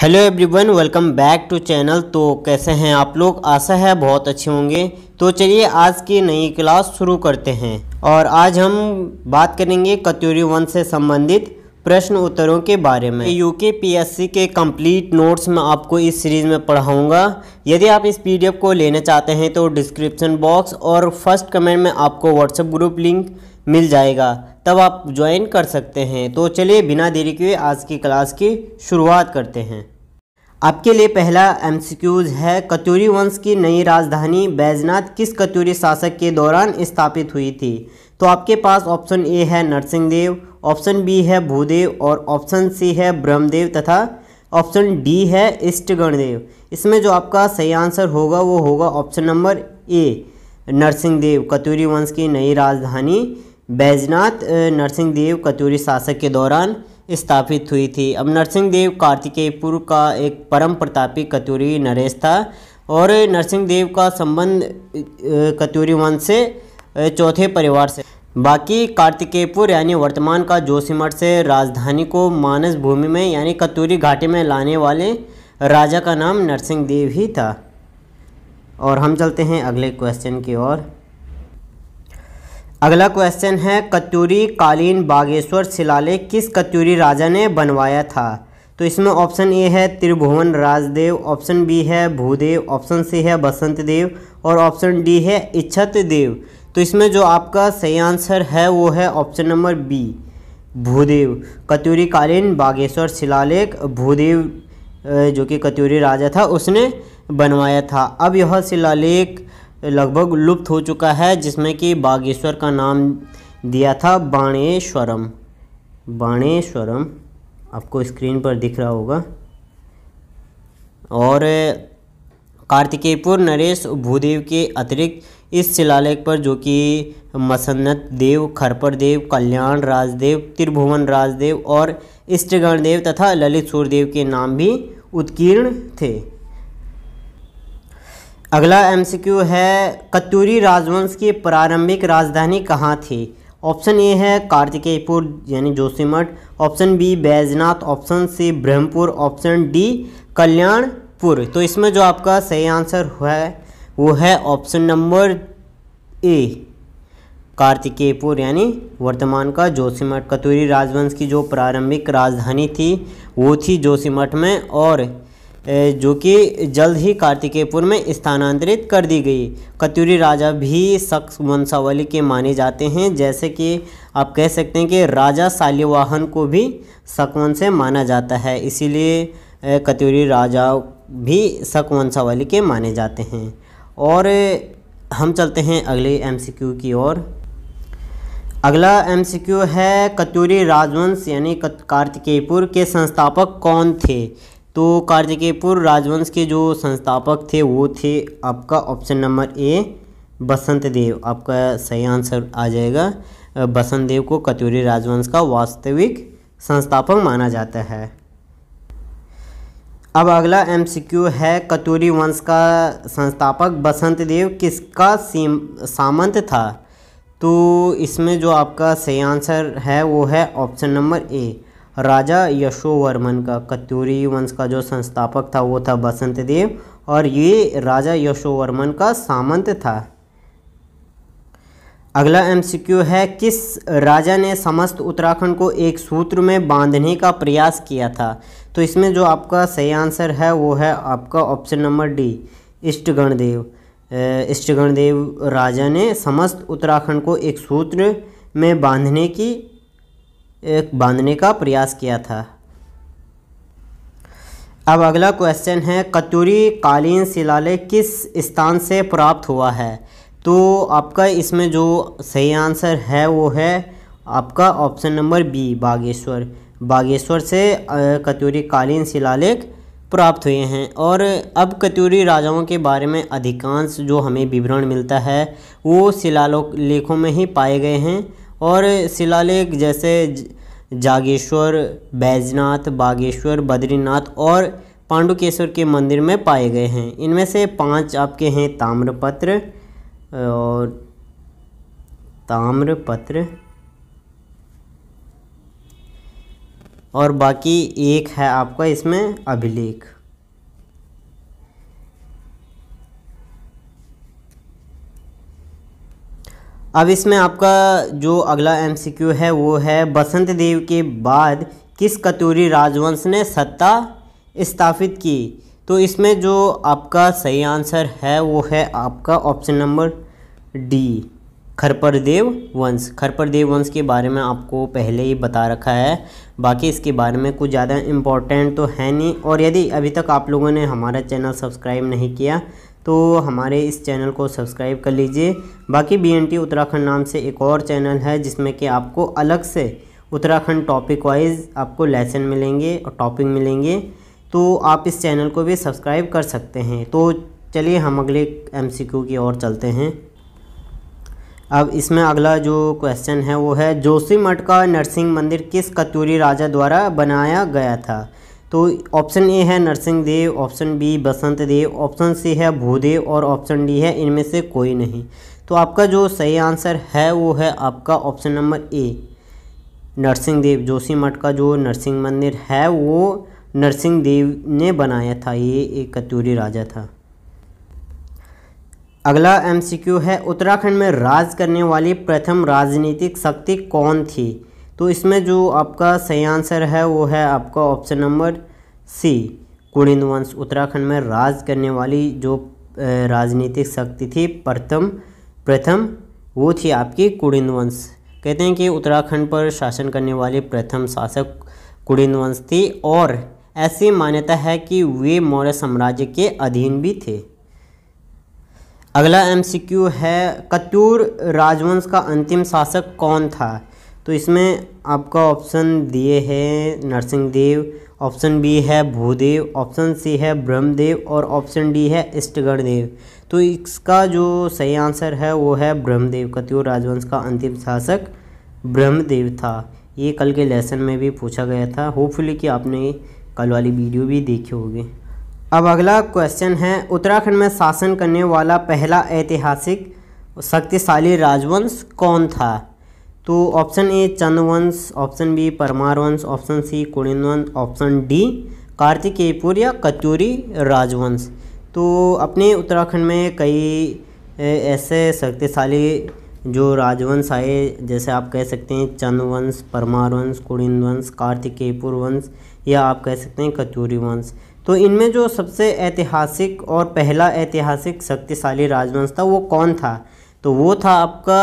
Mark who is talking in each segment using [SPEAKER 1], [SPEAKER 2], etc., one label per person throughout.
[SPEAKER 1] hello everyone welcome back to channel तो कैसे हैं आप लोग आशा है बहुत अच्छे होंगे तो चलिए आज की नई क्लास शुरू करते हैं और आज हम बात करेंगे कत्यूरी वन से संबंधित प्रश्न उत्तरों के बारे में यू के पी एस सी के कंप्लीट नोट्स मैं आपको इस सीरीज़ में पढ़ाऊँगा यदि आप इस पी डी एफ को लेना चाहते हैं तो डिस्क्रिप्शन बॉक्स और फर्स्ट कमेंट में आपको व्हाट्सएप ग्रुप लिंक मिल जाएगा तब आप ज्वाइन कर सकते हैं तो चलिए बिना देरी के आज की क्लास की शुरुआत करते हैं आपके लिए पहला एम है कत्यूरी वंश की नई राजधानी बैजनाथ किस कत्यूरी शासक के दौरान स्थापित हुई थी तो आपके पास ऑप्शन ए है नरसिंहदेव ऑप्शन बी है भूदेव और ऑप्शन सी है ब्रह्मदेव तथा ऑप्शन डी है इष्टगणदेव इसमें जो आपका सही आंसर होगा वो होगा option number A Narsinghdev Katyuri वंश की नई राजधानी बैजनाथ नरसिंह देव कतूरी शासक के दौरान स्थापित हुई थी अब नरसिंह देव कार्तिकेय पूर्व का एक परम प्रतापी कतूरी नरेश था और नरसिंह देव का संबंध कतूरी वंश से चौथे परिवार से बाकी कार्तिकेयपुर यानी वर्तमान का जोशीमठ से राजधानी को मानस भूमि में यानी कतूरी घाटी में लाने वाले राजा का नाम नरसिंह देव ही था और हम चलते हैं अगले क्वेश्चन की ओर अगला क्वेश्चन है कत्यूरी कालीन बागेश्वर शिलालेख किस कत्यूरी राजा ने बनवाया था तो इसमें ऑप्शन ए है त्रिभुवन राजदेव ऑप्शन बी है भूदेव ऑप्शन सी है बसंत देव और ऑप्शन डी है इच्छत देव तो इसमें जो आपका सही आंसर है वो है option number B Bhudev Katyuri कालीन बागेश्वर शिलालेख भूदेव जो कि कत्यूरी राजा था उसने बनवाया था अब यह शिलालेख लगभग लुप्त हो चुका है जिसमें कि बागेश्वर का नाम दिया था बाणेश्वरम बाणेश्वरम आपको स्क्रीन पर दिख रहा होगा और कार्तिकेयपुर नरेश भूदेव के अतिरिक्त इस शिलालेख पर जो कि मसन्नत देव खरपर देव कल्याण राजदेव त्रिभुवन राजदेव और इष्टगण देव तथा ललित सूरदेव के नाम भी उत्कीर्ण थे अगला एमसीक्यू है कत्यूरी राजवंश की प्रारंभिक राजधानी कहाँ थी ऑप्शन ए है कार्तिकेयपुर यानी Joshimath option B Baijnath option C Brahmapur option D Kalyanpur तो इसमें जो आपका सही आंसर है वो है ऑप्शन नंबर ए कार्तिकेयपुर यानी वर्तमान का जोशीमठ कतूरी राजवंश की जो प्रारंभिक राजधानी थी वो थी जोशीमठ में और जो कि जल्द ही कार्तिकेयपुर में स्थानांतरित कर दी गई कत्यूरी राजा भी शख्स वंशावली के माने जाते हैं जैसे कि आप कह सकते हैं कि राजा शाल्यवाहन को भी शकवंश से माना जाता है इसीलिए कत्यूरी राजा भी शक वंशावली के माने जाते हैं और हम चलते हैं अगले एमसीक्यू की ओर अगला एमसीक्यू है कत्यूरी राजवंश यानी कार्तिकेयपुर के संस्थापक कौन थे तो कार्तिकेयपुर राजवंश के जो संस्थापक थे वो थे आपका ऑप्शन नंबर ए बसंत देव आपका सही आंसर आ जाएगा बसंत देव को कतूरी राजवंश का वास्तविक संस्थापक माना जाता है अब अगला एमसीक्यू है कतूरी वंश का संस्थापक बसंत देव किसका सामंत था तो इसमें जो आपका सही आंसर है वो है ऑप्शन नंबर ए राजा यशोवर्मन का कत्यूरी वंश का जो संस्थापक था वो था बसंत देव और ये राजा यशोवर्मन का सामंत था अगला एमसीक्यू है किस राजा ने समस्त उत्तराखंड को एक सूत्र में बांधने का प्रयास किया था तो इसमें जो आपका सही आंसर है वो है आपका option number D Ishtgandev Ishtgandev राजा ने समस्त उत्तराखंड को एक सूत्र में बांधने की बांधने का प्रयास किया था अब अगला क्वेश्चन है कतूरी कालीन शिलालेख किस स्थान से प्राप्त हुआ है तो आपका इसमें जो सही आंसर है वो है आपका option number B Bageshwar Bageshwar से कतूरी कालीन शिलालेख प्राप्त हुए हैं और अब कतूरी राजाओं के बारे में अधिकांश जो हमें विवरण मिलता है वो शिलालेखों में ही पाए गए हैं और शिलालेख जैसे जागेश्वर बैजनाथ बागेश्वर बद्रीनाथ और पांडुकेश्वर के मंदिर में पाए गए हैं इनमें से पांच आपके हैं ताम्रपत्र और ताम्रपत्र और बाकी एक है आपका इसमें अभिलेख अब इसमें आपका जो अगला एमसीक्यू है वो है बसंत देव के बाद किस कतूरी राजवंश ने सत्ता स्थापित की तो इसमें जो आपका सही आंसर है वो है आपका option number D Kharpar Dev वंश खरपर देव वंश के बारे में आपको पहले ही बता रखा है बाकी इसके बारे में कुछ ज़्यादा इम्पोर्टेंट तो है नहीं और यदि अभी तक आप लोगों ने हमारा चैनल सब्सक्राइब नहीं किया तो हमारे इस चैनल को सब्सक्राइब कर लीजिए बाकी बी उत्तराखंड नाम से एक और चैनल है जिसमें कि आपको अलग से उत्तराखंड टॉपिक वाइज आपको लेसन मिलेंगे और टॉपिक मिलेंगे तो आप इस चैनल को भी सब्सक्राइब कर सकते हैं तो चलिए हम अगले एम की ओर चलते हैं अब इसमें अगला जो क्वेश्चन है वो है जोशी मठ का नरसिंह मंदिर किस कतूरी राजा द्वारा बनाया गया था तो ऑप्शन ए है Narsingh Dev option B Basant Dev option C है भूदेव और ऑप्शन डी है इनमें से कोई नहीं तो आपका जो सही आंसर है वो है आपका option number A Narsingh Dev Joshimath का जो नरसिंह मंदिर है वो नरसिंह देव ने बनाया था ये एक कत्यूरी राजा था अगला एमसीक्यू है उत्तराखंड में राज करने वाली प्रथम राजनीतिक शक्ति कौन थी तो इसमें जो आपका सही आंसर है वो है आपका ऑप्शन नंबर सी कुणिन वंश उत्तराखंड में राज करने वाली जो राजनीतिक शक्ति थी प्रथम प्रथम वो थी आपकी कुणिन वंश कहते हैं कि उत्तराखंड पर शासन करने वाले प्रथम शासक कुणिन वंश थी और ऐसी मान्यता है कि वे मौर्य साम्राज्य के अधीन भी थे अगला एमसीक्यू है कत्यूर राजवंश का अंतिम शासक कौन था तो इसमें आपका ऑप्शन दिए है नरसिंह देव ऑप्शन बी है भूदेव ऑप्शन सी है ब्रह्मदेव और ऑप्शन डी है इष्टगढ़ देव तो इसका जो सही आंसर है वो है ब्रह्मदेव कतियो राजवंश का अंतिम शासक ब्रह्मदेव था ये कल के लेसन में भी पूछा गया था होपफुली कि आपने कल वाली वीडियो भी देखी होगी अब अगला क्वेश्चन है उत्तराखंड में शासन करने वाला पहला ऐतिहासिक शक्तिशाली राजवंश कौन था तो ऑप्शन ए चंदवंश ऑप्शन बी परमार वंश ऑप्शन सी कुड़िन वंश ऑप्शन डी कार्तिकेयपुर या कचूरी राजवंश तो अपने उत्तराखंड में कई ऐसे शक्तिशाली जो राजवंश आए जैसे आप कह सकते हैं चंदवंश परमार वंश कुड़िन वंश कार्तिकेयपुर वंश या आप कह सकते हैं कचूरी वंश तो इनमें जो सबसे ऐतिहासिक और पहला ऐतिहासिक शक्तिशाली राजवंश था वो कौन था तो वो था आपका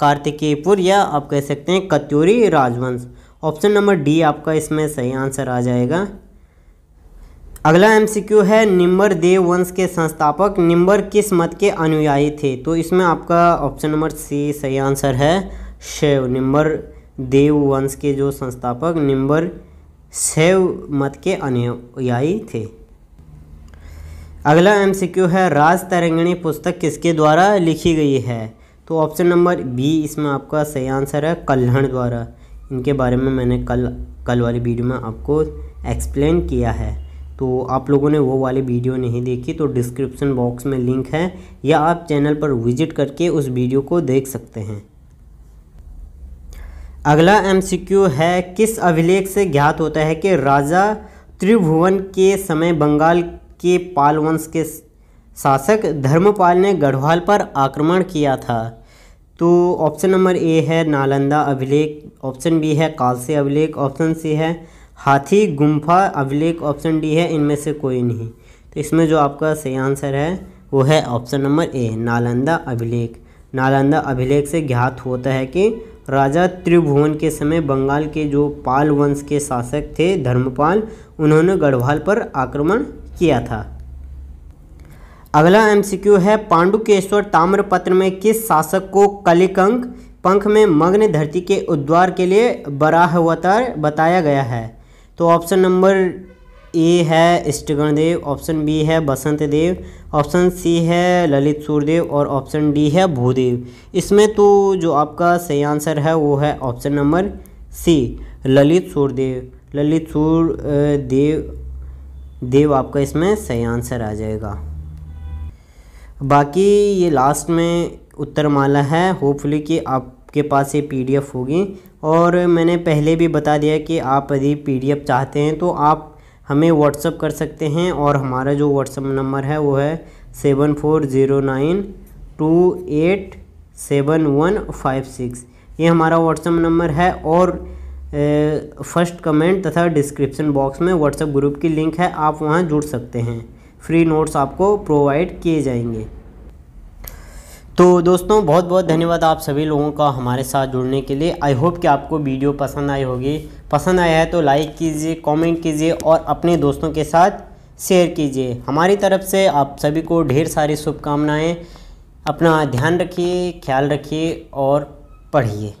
[SPEAKER 1] कार्तिकेयपुर या आप कह सकते हैं कत्यूरी राजवंश ऑप्शन नंबर डी आपका इसमें सही आंसर आ जाएगा अगला एमसीक्यू है निम्बर देव वंश के संस्थापक निम्बर किस मत के अनुयायी थे तो इसमें आपका ऑप्शन नंबर सी सही आंसर है शैव निम्बर देव वंश के जो संस्थापक निम्बर शैव मत के अनुयायी थे अगला एमसीक्यू है राज तरंगिणी पुस्तक किसके द्वारा लिखी गई है तो ऑप्शन नंबर बी इसमें आपका सही आंसर है कल्हण द्वारा इनके बारे में मैंने कल कल वाली वीडियो में आपको एक्सप्लेन किया है तो आप लोगों ने वो वाली वीडियो नहीं देखी तो डिस्क्रिप्शन बॉक्स में लिंक है या आप चैनल पर विजिट करके उस वीडियो को देख सकते हैं अगला एमसीक्यू है किस अभिलेख से ज्ञात होता है कि राजा त्रिभुवन के समय बंगाल के पाल वंश के शासक धर्मपाल ने गढ़वाल पर आक्रमण किया था तो ऑप्शन नंबर ए है नालंदा अभिलेख ऑप्शन बी है कालसे अभिलेख ऑप्शन सी है हाथी गुम्फा अभिलेख ऑप्शन डी है इनमें से कोई नहीं तो इसमें जो आपका सही आंसर है वो है ऑप्शन नंबर ए नालंदा अभिलेख नालंदा अभिलेख से ज्ञात होता है कि राजा त्रिभुवन के समय बंगाल के जो पाल वंश के शासक थे धर्मपाल उन्होंने गढ़वाल पर आक्रमण किया था अगला एमसीक्यू है पांडुकेश्वर ताम्रपत्र में किस शासक को कलिकंक पंख में मग्न धरती के उद्वार के लिए बराहवतार बताया गया है तो ऑप्शन नंबर ए है देव ऑप्शन बी है बसंत देव ऑप्शन सी है ललित सूरदेव और ऑप्शन डी है भूदेव इसमें तो जो आपका सही आंसर है वो है option number C Lalit Surdev Lalit Sur Dev देव आपका इसमें सही आंसर आ जाएगा बाकी ये लास्ट में उत्तरमाला है होपफुली कि आपके पास ये पीडीएफ होगी और मैंने पहले भी बता दिया कि आप यदि पीडीएफ चाहते हैं तो आप हमें व्हाट्सअप कर सकते हैं और हमारा जो व्हाट्सअप नंबर है वो है seven four zero nine two eight seven one five six ये हमारा व्हाट्सअप नंबर है और फर्स्ट कमेंट तथा डिस्क्रिप्शन बॉक्स में व्हाट्सअप ग्रुप की लिंक है आप वहाँ जुड़ सकते हैं फ्री नोट्स आपको प्रोवाइड किए जाएंगे तो दोस्तों बहुत बहुत धन्यवाद आप सभी लोगों का हमारे साथ जुड़ने के लिए आई होप कि आपको वीडियो पसंद आई होगी पसंद आया है तो लाइक कीजिए कमेंट कीजिए और अपने दोस्तों के साथ शेयर कीजिए हमारी तरफ से आप सभी को ढेर सारी शुभकामनाएँ अपना ध्यान रखिए ख्याल रखिए और पढ़िए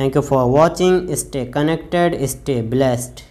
[SPEAKER 1] thank you for watching stay connected stay blessed